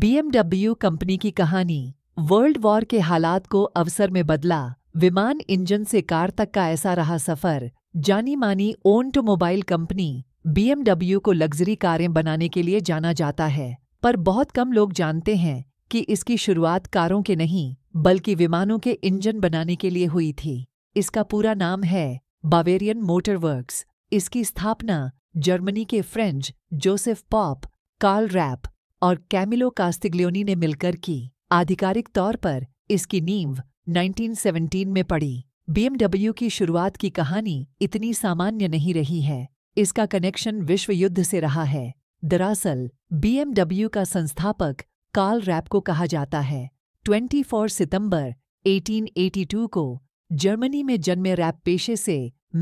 BMW company की कहानी world war के हालात को अवसर में बदला विमान इंजन से कार तक का ऐसा रहा सफर जानी मानी ओनटोमोबाइल कंपनी बीएमडब्ल्यू को लग्जरी कारें बनाने के लिए जाना जाता है पर बहुत कम लोग जानते हैं कि इसकी शुरुआत कारों के नहीं बल्कि विमानों के इंजन बनाने के लिए हुई थी इसका पूरा नाम है बावेरियन मोटरवर्क्स इसकी स्थापना जर्मनी के French Joseph Popp Karl Rapp और कैमिलो कास्तिग्लियोनी ने मिलकर की आधिकारिक तौर पर इसकी नींव 1917 में पड़ी बीएमडब्ल्यू की शुरुआत की कहानी इतनी सामान्य नहीं रही है इसका कनेक्शन विश्व युद्ध से रहा है दरअसल बीएमडब्ल्यू का संस्थापक कार्ल रैप को कहा जाता है 24 सितंबर 1882 को जर्मनी में जन्मे रैप पेशे से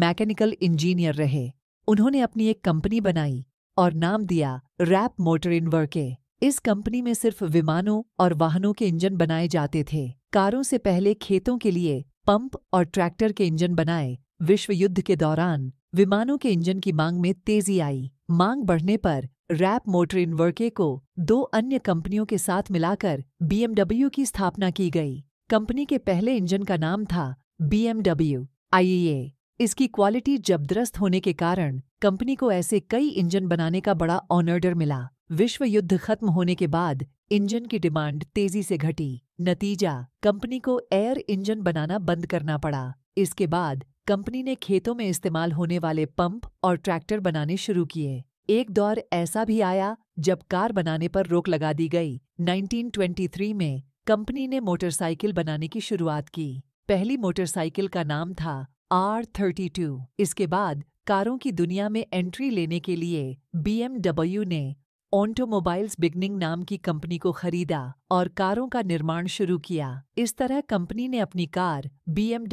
मैकेनिकल इंजीनियर रहे उन्होंने अपनी एक कंपनी बनाई और नाम दिया रैप मोटर वर्के इस कंपनी में सिर्फ विमानों और वाहनों के इंजन बनाए जाते थे कारों से पहले खेतों के लिए पंप और ट्रैक्टर के इंजन बनाए विश्व युद्ध के दौरान विमानों के इंजन की मांग में तेजी आई मांग बढ़ने पर रैप मोटर इनवर्के को दो अन्य कंपनियों के साथ मिलाकर बीएमडब्ल्यू की स्थापना की गई कंपनी के पहले इंजन का नाम था बीएमडब्ल्यू आईए इसकी क्वालिटी जबदरस्त होने के कारण कंपनी को ऐसे कई इंजन बनाने का बड़ा ऑनर्डर मिला विश्व युद्ध खत्म होने के बाद इंजन की डिमांड तेजी से घटी नतीजा कंपनी को एयर इंजन बनाना बंद करना पड़ा इसके बाद कंपनी ने खेतों में इस्तेमाल होने वाले पंप और ट्रैक्टर बनाने शुरू किए एक दौर ऐसा भी आया जब कार बनाने पर रोक लगा दी गई 1923 में कंपनी ने मोटरसाइकिल बनाने की शुरुआत की पहली मोटरसाइकिल का नाम था आर थर्टी टू इसके बाद कारों की दुनिया में एंट्री लेने के लिए बीएमडब्ल्यू ने ऑटोमोबाइल्स बिगनिंग नाम की कंपनी को खरीदा और कारों का निर्माण शुरू किया इस तरह कंपनी ने अपनी car B M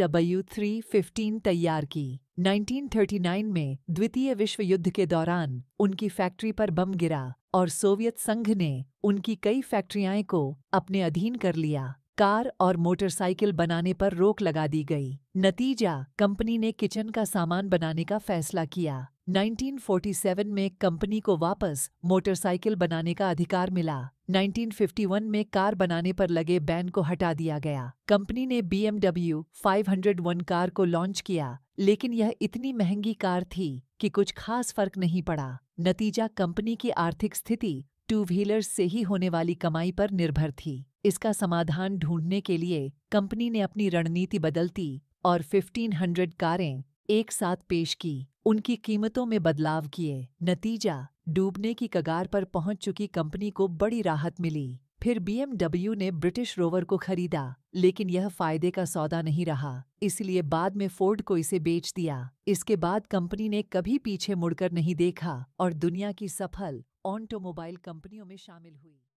three fifteen तैयार की 1939 में द्वितीय विश्व युद्ध के दौरान उनकी फैक्ट्री पर बम गिरा और सोवियत संघ ने उनकी कई फैक्ट्रियाएं को अपने अधीन कर लिया कार और मोटरसाइकिल बनाने पर रोक लगा दी गई नतीजा कंपनी ने किचन का सामान बनाने का फैसला किया 1947 में कंपनी को वापस मोटरसाइकिल बनाने का अधिकार मिला 1951 में कार बनाने पर लगे बैन को हटा दिया गया कंपनी ने BMW 501 कार को लॉन्च किया लेकिन यह इतनी महंगी कार थी कि कुछ खास फर्क नहीं पड़ा नतीजा कंपनी की आर्थिक स्थिति टू व्हीलर से ही होने वाली कमाई पर निर्भर थी इसका समाधान ढूंढने के लिए कंपनी ने अपनी रणनीति बदलती और 1500 कारें एक साथ पेश की उनकी कीमतों में बदलाव किए नतीजा डूबने की कगार पर पहुंच चुकी कंपनी को बड़ी राहत मिली फिर बीएमडब्ल्यू ने ब्रिटिश रोवर को खरीदा लेकिन यह फायदे का सौदा नहीं रहा इसलिए बाद में फोर्ड को इसे बेच दिया इसके बाद कंपनी ने कभी पीछे मुड़कर नहीं देखा और दुनिया की सफल ऑटोमोबाइल कंपनियों में शामिल हुई